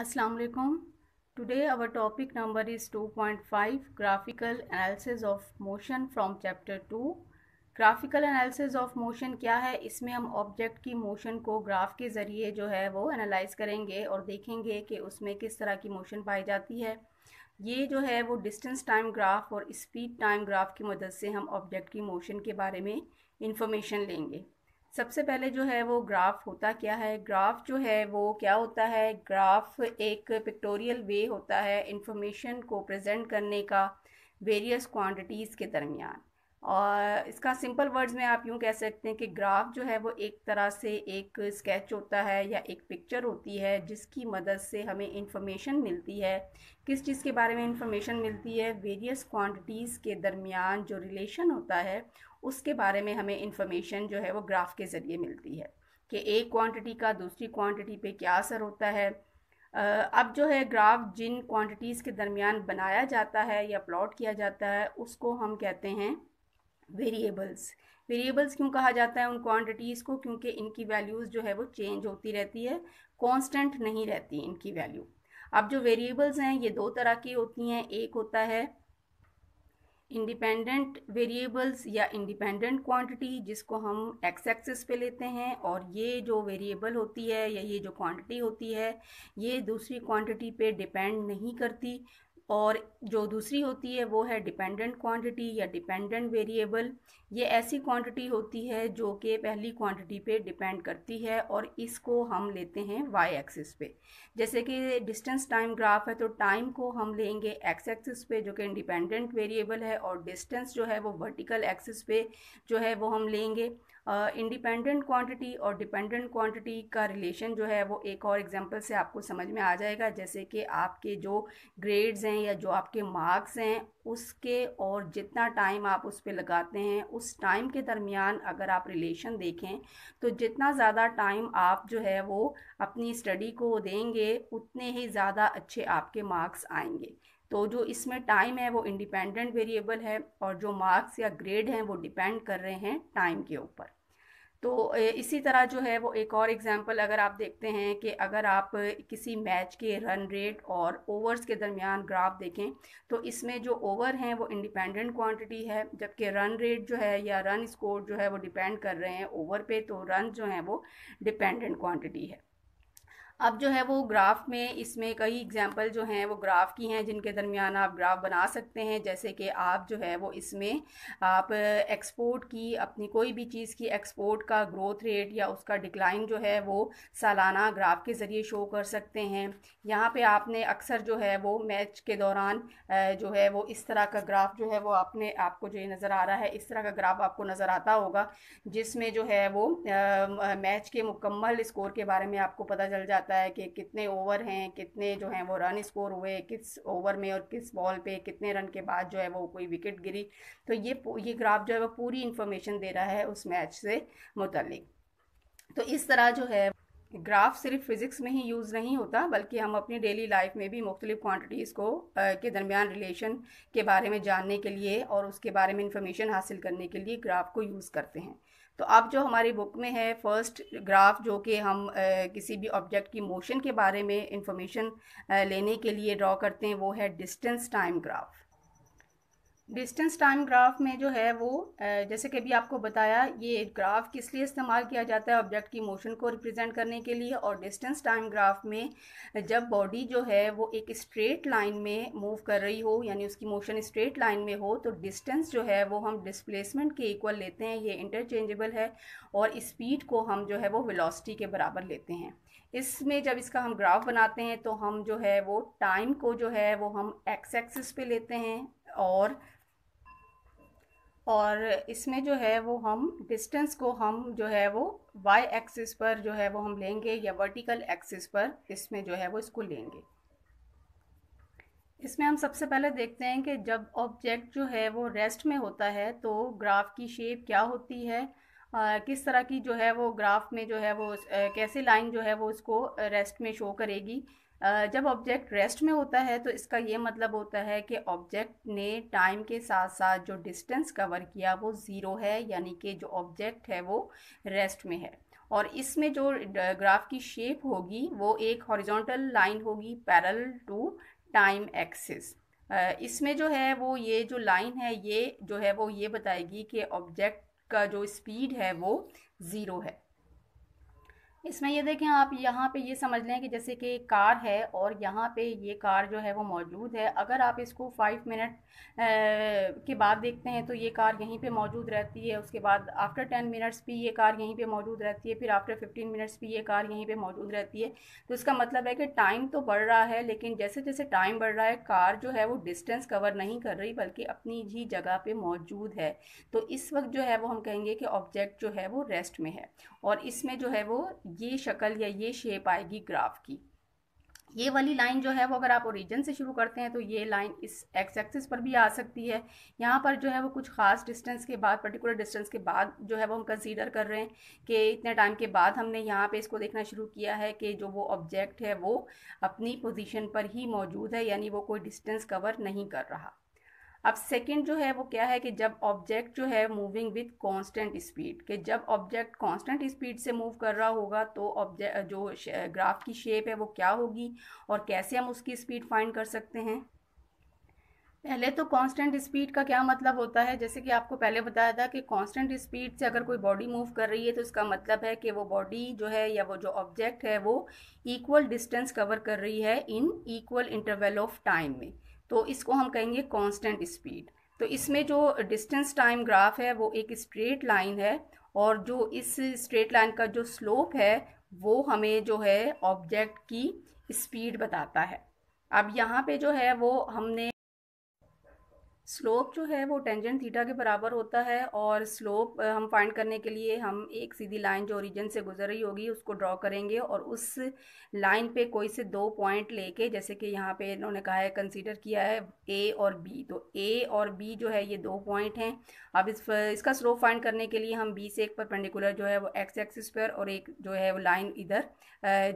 अस्सलाम वालेकुम topic number is two point five graphical analysis of motion from chapter two graphical analysis of motion क्या है इसमें हम ऑब्जेक्ट की मोशन को ग्राफ के ज़रिए जो है वो एनालाइज करेंगे और देखेंगे कि उसमें किस तरह की मोशन पाई जाती है ये जो है वो डिस्टेंस टाइम ग्राफ और स्पीड टाइम ग्राफ की मदद से हम ऑब्जेक्ट की मोशन के बारे में इंफॉर्मेशन लेंगे सबसे पहले जो है वो ग्राफ होता क्या है ग्राफ जो है वो क्या होता है ग्राफ एक पिक्टोरियल वे होता है इंफॉर्मेशन को प्रेजेंट करने का वेरियस क्वांटिटीज़ के दरमियान और इसका सिंपल वर्ड्स में आप यूँ कह सकते हैं कि ग्राफ जो है वो एक तरह से एक स्केच होता है या एक पिक्चर होती है जिसकी मदद से हमें इंफॉर्मेशन मिलती है किस चीज़ के बारे में इंफॉर्मेशन मिलती है वेरियस क्वांटिटीज़ के दरमियान जो रिलेशन होता है उसके बारे में हमें इंफॉर्मेशन जो है वो ग्राफ के ज़रिए मिलती है कि एक क्वान्टिटी का दूसरी क्वान्टिटी पर क्या असर होता है अब जो है ग्राफ जिन क्वांटिटीज़ के दरमियान बनाया जाता है या प्लॉट किया जाता है उसको हम कहते हैं वेरिएबल्स वेरिएबल्स क्यों कहा जाता है उन क्वांटिटीज़ को क्योंकि इनकी वैल्यूज़ जो है वो चेंज होती रहती है कांस्टेंट नहीं रहती इनकी वैल्यू अब जो वेरिएबल्स हैं ये दो तरह की होती हैं एक होता है इंडिपेंडेंट वेरिएबल्स या इंडिपेंडेंट क्वांटिटी जिसको हम एक्स एक्सिस पे लेते हैं और ये जो वेरिएबल होती है या ये जो क्वांटिटी होती है ये दूसरी क्वांटिटी पे डिपेंड नहीं करती और जो दूसरी होती है वो है डिपेंडेंट क्वांटिटी या डिपेंडेंट वेरिएबल ये ऐसी क्वांटिटी होती है जो कि पहली क्वांटिटी पे डिपेंड करती है और इसको हम लेते हैं वाई एक्सिस पे जैसे कि डिस्टेंस टाइम ग्राफ है तो टाइम को हम लेंगे एक्स एक्सिस पे जो कि इंडिपेंडेंट वेरिएबल है और डिस्टेंस जो है वो वर्टिकल एक्सिस पे जो है वो हम लेंगे इंडिपेंडेंट uh, क्वांटिटी और डिपेंडेंट क्वांटिटी का रिलेशन जो है वो एक और एग्जांपल से आपको समझ में आ जाएगा जैसे कि आपके जो ग्रेड्स हैं या जो आपके मार्क्स हैं उसके और जितना टाइम आप उस पर लगाते हैं उस टाइम के दरमियान अगर आप रिलेशन देखें तो जितना ज़्यादा टाइम आप जो है वो अपनी स्टडी को देंगे उतने ही ज़्यादा अच्छे आपके मार्क्स आएंगे तो जो इसमें टाइम है वो इंडिपेंडेंट वेरिएबल है और जो मार्क्स या ग्रेड हैं वो डिपेंड कर रहे हैं टाइम के ऊपर तो इसी तरह जो है वो एक और एग्ज़ाम्पल अगर आप देखते हैं कि अगर आप किसी मैच के रन रेट और ओवर्स के दरमियान ग्राफ देखें तो इसमें जो ओवर हैं वो इंडिपेंडेंट क्वांटिटी है जबकि रन रेट जो है या रन स्कोर जो है वो डिपेंड कर रहे हैं ओवर पे तो रन जो हैं वो डिपेंडेंट क्वांटिटी है अब जो है वो ग्राफ में इसमें कई एग्जांपल जो हैं वो ग्राफ की हैं जिनके दरमियान आप ग्राफ बना सकते हैं जैसे कि आप जो है वो इसमें आप एक्सपोर्ट की अपनी कोई भी चीज़ की एक्सपोर्ट का ग्रोथ रेट या उसका डिक्लाइन जो है वो सालाना ग्राफ के ज़रिए शो कर सकते हैं यहाँ पे आपने अक्सर जो है वो मैच के दौरान जो है वो इस तरह का ग्राफ जो है वो आपने आपको जो नज़र आ रहा है इस तरह का ग्राफ आपको नज़र आता होगा जिसमें जो है वो मैच के मुकम्मल स्कोर के बारे में आपको पता चल जाता जाता है कि कितने ओवर हैं कितने जो हैं वो रन स्कोर हुए किस ओवर में और किस बॉल पे कितने रन के बाद जो है वो कोई विकेट गिरी तो ये ये ग्राफ जो है वो पूरी इन्फॉर्मेशन दे रहा है उस मैच से मुतलिक तो इस तरह जो है ग्राफ सिर्फ फिज़िक्स में ही यूज़ नहीं होता बल्कि हम अपनी डेली लाइफ में भी मुख्तलिफ़ क्वांटिटीज़ को आ, के दरमियान रिलेशन के बारे में जानने के लिए और उसके बारे में इंफॉर्मेशन हासिल करने के लिए ग्राफ को यूज़ करते हैं तो अब जो हमारी बुक में है फर्स्ट ग्राफ जो कि हम आ, किसी भी ऑब्जेक्ट की मोशन के बारे में इंफॉर्मेशन लेने के लिए ड्रॉ करते हैं वो है distance time graph distance time graph में जो है वो जैसे कि अभी आपको बताया ये ग्राफ किस लिए इस्तेमाल किया जाता है ऑब्जेक्ट की मोशन को रिप्रेजेंट करने के लिए और डिस्टेंस टाइम ग्राफ में जब बॉडी जो है वो एक स्ट्रेट लाइन में मूव कर रही हो यानी उसकी मोशन स्ट्रेट लाइन में हो तो डिस्टेंस जो है वो हम डिस्प्लेसमेंट के इक्वल लेते हैं ये इंटरचेंजेबल है और स्पीड को हम जो है वो विलासिटी के बराबर लेते हैं इसमें जब इसका हम ग्राफ बनाते हैं तो हम जो है वो टाइम को जो है वो हम एक्स एक्सिस पे लेते हैं और और इसमें जो है वो हम डिस्टेंस को हम जो है वो वाई एक्सिस पर जो है वो हम लेंगे या वर्टिकल एक्सिस पर इसमें जो है वो इसको लेंगे इसमें हम सबसे पहले देखते हैं कि जब ऑब्जेक्ट जो है वो रेस्ट में होता है तो ग्राफ की शेप क्या होती है आ, किस तरह की जो है वो ग्राफ में जो है वो आ, कैसे लाइन जो है वो उसको रेस्ट में शो करेगी जब ऑब्जेक्ट रेस्ट में होता है तो इसका ये मतलब होता है कि ऑब्जेक्ट ने टाइम के साथ साथ जो डिस्टेंस कवर किया वो ज़ीरो है यानी कि जो ऑब्जेक्ट है वो रेस्ट में है और इसमें जो ग्राफ की शेप होगी वो एक हॉरिजॉन्टल लाइन होगी पैरल टू टाइम एक्सिस इसमें जो है वो ये जो लाइन है ये जो है वो ये बताएगी कि ऑब्जेक्ट का जो स्पीड है वो ज़ीरो है इसमें ये देखें आप यहाँ पे ये समझ लें कि जैसे कि कार है और यहाँ पे ये कार जो है वो मौजूद है अगर आप इसको फाइव मिनट के बाद देखते हैं तो ये कार यहीं पे मौजूद रहती है उसके बाद आफ्टर टेन मिनट्स भी ये कार यहीं पे मौजूद रहती है फिर आफ्टर फिफ्टीन मिनट्स भी ये कार यहीं पर मौजूद रहती है तो इसका मतलब है कि टाइम तो बढ़ रहा है लेकिन जैसे जैसे टाइम बढ़ रहा है कार जो है वो डिस्टेंस कवर नहीं कर रही बल्कि अपनी ही जगह पर मौजूद है तो इस वक्त जो है वो हम कहेंगे कि ऑब्जेक्ट जो है वो रेस्ट में है और इसमें जो है वो ये शक्ल या ये शेप आएगी ग्राफ की ये वाली लाइन जो है वो अगर आप ओरिजिन से शुरू करते हैं तो ये लाइन इस एक्स एक्सिस पर भी आ सकती है यहाँ पर जो है वो कुछ खास डिस्टेंस के बाद पर्टिकुलर डिस्टेंस के बाद जो है वो हम कंसीडर कर रहे हैं कि इतने टाइम के बाद हमने यहाँ पे इसको देखना शुरू किया है कि जो वो ऑब्जेक्ट है वो अपनी पोजिशन पर ही मौजूद है यानी वो कोई डिस्टेंस कवर नहीं कर रहा अब सेकंड जो है वो क्या है कि जब ऑब्जेक्ट जो है मूविंग विथ कांस्टेंट स्पीड कि जब ऑब्जेक्ट कांस्टेंट स्पीड से मूव कर रहा होगा तो ऑब्जेक्ट जो ग्राफ की शेप है वो क्या होगी और कैसे हम उसकी स्पीड फाइंड कर सकते हैं पहले तो कांस्टेंट स्पीड का क्या मतलब होता है जैसे कि आपको पहले बताया था कि कांस्टेंट स्पीड से अगर कोई बॉडी मूव कर रही है तो उसका मतलब है कि वो बॉडी जो है या वो जो ऑब्जेक्ट है वो इक्वल डिस्टेंस कवर कर रही है in equal interval of time में तो इसको हम कहेंगे कांस्टेंट स्पीड तो इसमें जो डिस्टेंस टाइम ग्राफ है वो एक स्ट्रेट लाइन है और जो इस स्ट्रेट लाइन का जो स्लोप है वो हमें जो है ऑब्जेक्ट की स्पीड बताता है अब यहाँ पे जो है वो हमने स्लोप जो है वो टेंजेंट थीटा के बराबर होता है और स्लोप हम फाइंड करने के लिए हम एक सीधी लाइन जो ओरिजिन से गुजर रही होगी उसको ड्रॉ करेंगे और उस लाइन पे कोई से दो पॉइंट लेके जैसे कि यहाँ पे इन्होंने कहा है कंसीडर किया है ए और बी तो ए और बी जो है ये दो पॉइंट हैं अब इस इसका स्लोप फाइंड करने के लिए हम बी से एक परपेंडिकुलर जो है वो एक्स एक्सिस पर और एक जो है वो लाइन इधर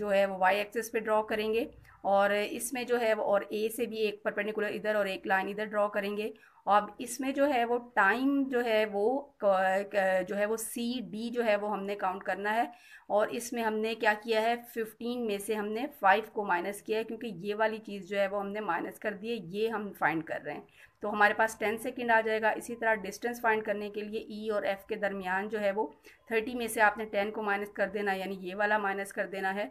जो है वो वाई एक्सिस पर ड्रॉ करेंगे और इसमें जो है वो और ए से भी एक परपेंडिकुलर इधर और एक लाइन इधर ड्रॉ करेंगे अब इसमें जो है वो टाइम जो है वो जो है वो सी डी जो है वो हमने काउंट करना है और इसमें हमने क्या किया है फिफ्टीन में से हमने फाइव को माइनस किया है क्योंकि ये वाली चीज़ जो है वो हमने माइनस कर दी है ये हम फाइंड कर रहे हैं तो हमारे पास टेन सेकेंड आ जाएगा इसी तरह डिस्टेंस फाइंड करने के लिए ई e और एफ़ के दरमियान जो है वो थर्टी में से आपने टेन को माइनस कर देना यानी ये वाला माइनस कर देना है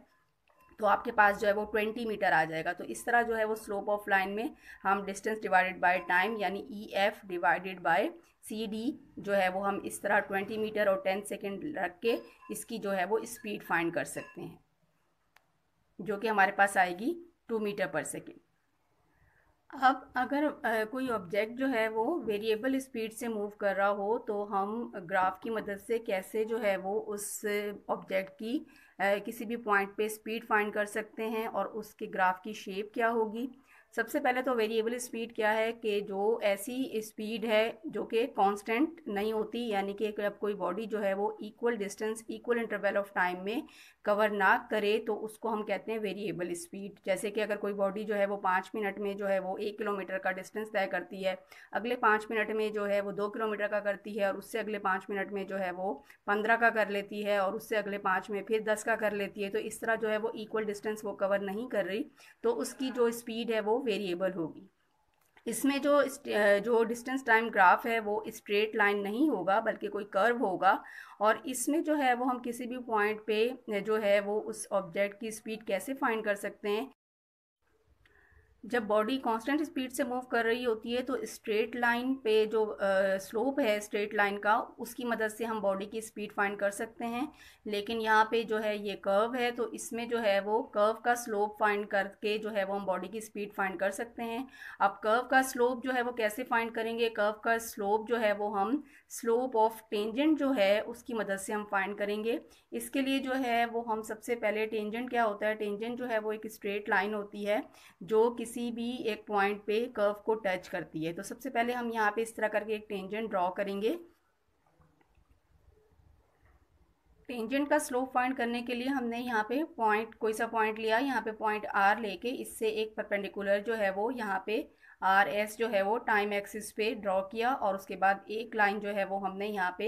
तो आपके पास जो है वो ट्वेंटी मीटर आ जाएगा तो इस तरह जो है वो स्लोप ऑफ लाइन में हम डिस्टेंस डिवाइडेड बाय टाइम यानी E F divided by C D जो है वो हम इस तरह ट्वेंटी मीटर और टेन सेकेंड रख के इसकी जो है वो स्पीड फाइंड कर सकते हैं जो कि हमारे पास आएगी टू मीटर पर सेकेंड अब अगर कोई ऑब्जेक्ट जो है वो वेरिएबल स्पीड से मूव कर रहा हो तो हम ग्राफ की मदद से कैसे जो है वो उस ऑब्जेक्ट की किसी भी पॉइंट पे स्पीड फाइंड कर सकते हैं और उसके ग्राफ की शेप क्या होगी सबसे पहले तो वेरिएबल स्पीड क्या है कि जो ऐसी स्पीड है जो कि कांस्टेंट नहीं होती यानी कि अब कोई बॉडी जो है वो equal distance equal interval of time में कवर ना करे तो उसको हम कहते हैं वेरिएबल स्पीड जैसे कि अगर कोई बॉडी जो है वो पाँच मिनट में जो है वो एक किलोमीटर का डिस्टेंस तय करती है अगले पाँच मिनट में जो है वो दो किलोमीटर का करती है और उससे अगले पाँच मिनट में जो है वो पंद्रह का कर लेती है और उससे अगले पाँच में फिर दस का कर लेती है तो इस तरह जो है वो इक्वल डिस्टेंस वो कवर नहीं कर रही तो उसकी जो स्पीड है वो वेरिएबल होगी इसमें जो जो डिस्टेंस टाइम ग्राफ है वो स्ट्रेट लाइन नहीं होगा बल्कि कोई कर्व होगा और इसमें जो है वो हम किसी भी पॉइंट पे जो है वो उस ऑब्जेक्ट की स्पीड कैसे फाइंड कर सकते हैं जब बॉडी कांस्टेंट स्पीड से मूव कर रही होती है तो स्ट्रेट लाइन पे जो स्लोप है स्ट्रेट लाइन का उसकी मदद से हम बॉडी की स्पीड फाइंड कर सकते हैं लेकिन यहाँ पे जो है ये कर्व है तो इसमें जो है वो कर्व का स्लोप फाइंड करके जो है वो हम बॉडी की स्पीड फाइंड कर सकते हैं अब कर्व का स्लोप जो है वो कैसे फाइंड करेंगे कर्व का स्लोप जो है वो हम स्लोप ऑफ टेंजेंट जो है उसकी मदद से हम फाइंड करेंगे इसके लिए जो है वो हम सबसे पहले टेंजेंट क्या होता है टेंजेंट जो है वो एक स्ट्रेट लाइन होती है जो किस किसी भी एक पॉइंट पे कर्व को टच करती है तो सबसे पहले हम यहाँ पे इस तरह करके एक टेंजेंट ड्रॉ करेंगे टेंजेंट का स्लोप फाइंड करने के लिए हमने यहाँ पे पॉइंट कोई सा पॉइंट लिया यहाँ पे पॉइंट आर लेके इससे एक परपेंडिकुलर जो है वो यहाँ पे आर एस जो है वो टाइम एक्सिस पे ड्रॉ किया और उसके बाद एक लाइन जो है वो हमने यहाँ पे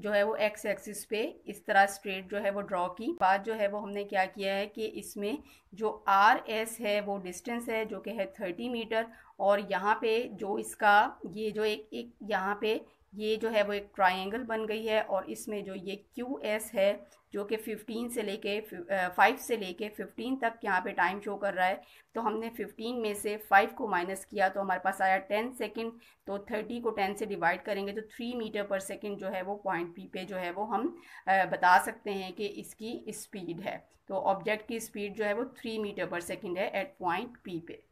जो है वो एक्स एक्सिस पे इस तरह स्ट्रेट जो है वो ड्रॉ की बाद जो है वो हमने क्या किया है कि इसमें जो आर एस है वो डिस्टेंस है जो कि है थर्टी मीटर और यहाँ पे जो इसका ये जो एक एक यहाँ पे ये जो है वो एक ट्रायंगल बन गई है और इसमें जो ये क्यू एस है जो कि 15 से लेके फाइव से लेके 15 तक यहाँ पे टाइम शो कर रहा है तो हमने 15 में से 5 को माइनस किया तो हमारे पास आया 10 सेकंड तो 30 को 10 से डिवाइड करेंगे तो 3 मीटर पर सेकंड जो है वो पॉइंट पी पे जो है वो हम बता सकते हैं कि इसकी स्पीड है तो ऑब्जेक्ट की स्पीड जो है वो थ्री मीटर पर सेकेंड है एट पॉइंट पी पे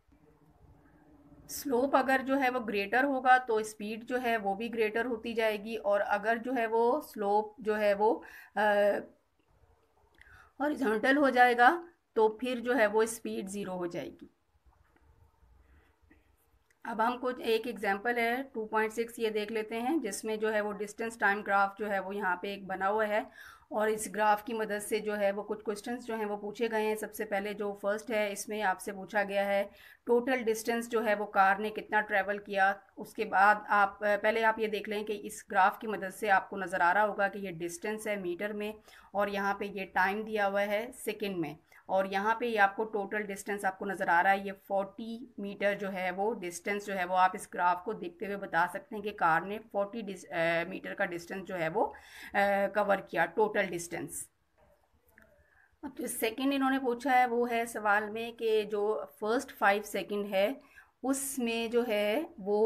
स्लोप अगर जो है वो ग्रेटर होगा तो स्पीड जो है वो भी ग्रेटर होती जाएगी और अगर जो है वो स्लोप जो है वो हॉरिजॉन्टल हो जाएगा तो फिर जो है वो स्पीड ज़ीरो हो जाएगी अब हम कुछ एक एग्जांपल है 2.6 ये देख लेते हैं जिसमें जो है वो डिस्टेंस टाइम ग्राफ जो है वो यहाँ पे एक बना हुआ है और इस ग्राफ की मदद से जो है वो कुछ क्वेश्चंस जो हैं वो पूछे गए हैं सबसे पहले जो फर्स्ट है इसमें आपसे पूछा गया है टोटल डिस्टेंस जो है वो कार ने कितना ट्रैवल किया उसके बाद आप पहले आप ये देख लें कि इस ग्राफ की मदद से आपको नज़र आ रहा होगा कि ये डिस्टेंस है मीटर में और यहाँ पर ये टाइम दिया हुआ है सेकेंड में और यहाँ पे ये आपको टोटल डिस्टेंस आपको नज़र आ रहा है ये 40 मीटर जो है वो डिस्टेंस जो है वो आप इस ग्राफ को देखते हुए बता सकते हैं कि कार ने 40 मीटर का डिस्टेंस जो है वो कवर किया टोटल डिस्टेंस अब जो सेकेंड इन्होंने पूछा है वो है सवाल में कि जो फर्स्ट फाइव सेकेंड है उसमें जो है वो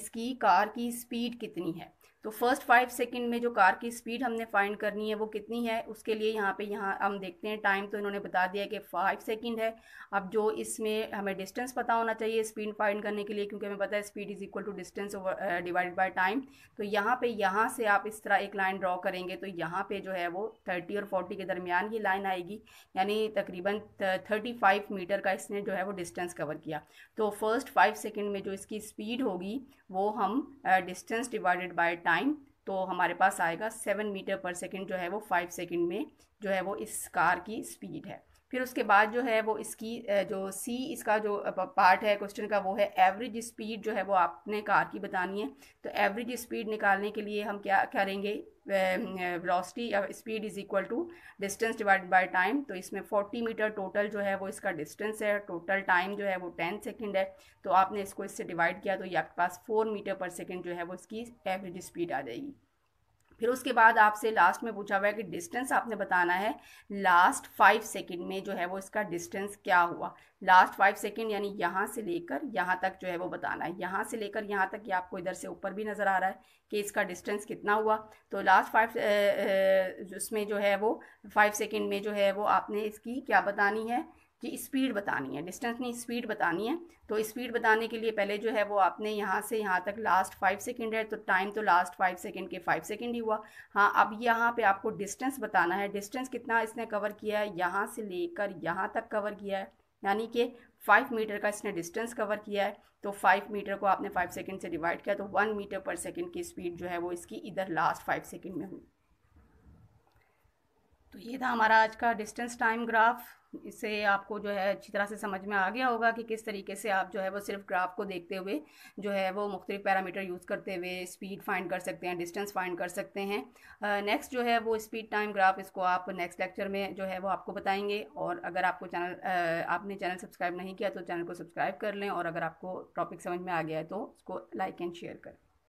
इसकी कार की स्पीड कितनी है तो फर्स्ट फाइव सेकेंड में जो कार की स्पीड हमने फाइंड करनी है वो कितनी है उसके लिए यहाँ पे यहाँ हम देखते हैं टाइम तो इन्होंने बता दिया कि फाइव सेकेंड है अब जो इसमें हमें डिस्टेंस पता होना चाहिए स्पीड फाइंड करने के लिए क्योंकि हमें पता है speed is equal to distance over divide by time तो यहाँ पर यहाँ से आप इस तरह एक लाइन ड्रॉ करेंगे तो यहाँ पर जो है वो थर्टी और फोर्टी के दरमियान ये लाइन आएगी यानी तकरीबन थर्टी फाइव मीटर का इसने जो है वो डिस्टेंस कवर किया तो फर्स्ट फाइव सेकेंड में जो इसकी स्पीड होगी वो हम distance divided by time time तो हमारे पास आएगा सेवन मीटर पर सेकेंड जो है वो फाइव सेकेंड में जो है वो इस कार की स्पीड है फिर उसके बाद जो है वो इसकी जो सी इसका जो पार्ट है क्वेश्चन का वो है एवरेज स्पीड जो है वो आपने कार की बतानी है तो एवरेज स्पीड निकालने के लिए हम क्या करेंगे वेलोसिटी या speed is equal to distance divide by time तो इसमें 40 मीटर टोटल जो है वो इसका डिस्टेंस है टोटल टाइम जो है वो 10 सेकंड है तो आपने इसको इससे डिवाइड किया तो ये आपके पास 4 मीटर पर सेकंड जो है वो इसकी एवरेज स्पीड आ जाएगी फिर उसके बाद आपसे लास्ट में पूछा हुआ है कि डिस्टेंस आपने बताना है लास्ट फाइव सेकेंड में जो है वो इसका डिस्टेंस क्या हुआ लास्ट फाइव सेकेंड यानी यहाँ से लेकर यहाँ तक जो है वो बताना है यहाँ से लेकर यहाँ तक ये आपको इधर से ऊपर भी नज़र आ रहा है कि इसका डिस्टेंस कितना हुआ तो लास्ट फाइव उसमें जो है वो फाइव सेकेंड में जो है वो आपने इसकी क्या बतानी है कि स्पीड बतानी है डिस्टेंस नहीं स्पीड बतानी है तो स्पीड बताने के लिए पहले जो है वो आपने यहाँ से यहाँ तक लास्ट फाइव सेकेंड है तो टाइम तो लास्ट फाइव सेकेंड के फाइव सेकेंड ही हुआ हाँ अब यहाँ पे आपको डिस्टेंस बताना है डिस्टेंस कितना इसने कवर किया है यहाँ से लेकर यहाँ तक कवर किया है यानी कि फाइव मीटर का इसने डिस्टेंस कवर किया है तो फाइव मीटर को आपने फाइव सेकेंड से डिवाइड किया तो वन मीटर पर सेकेंड की स्पीड जो है वो इसकी इधर लास्ट फाइव सेकेंड में हुई तो ये था हमारा आज का डिस्टेंस टाइम ग्राफ इससे आपको जो है अच्छी तरह से समझ में आ गया होगा कि किस तरीके से आप जो है वो सिर्फ ग्राफ को देखते हुए जो है वो मुख्तलिफ पैरामीटर यूज़ करते हुए स्पीड फाइंड कर सकते हैं डिस्टेंस फाइंड कर सकते हैं नेक्स्ट जो है वो स्पीड टाइम ग्राफ इसको आप नेक्स्ट लेक्चर में जो है वो आपको बताएंगे और अगर आपको चैनल uh, आपने चैनल सब्सक्राइब नहीं किया तो चैनल को सब्सक्राइब कर लें और अगर आपको टॉपिक समझ में आ गया है तो उसको लाइक एंड शेयर करें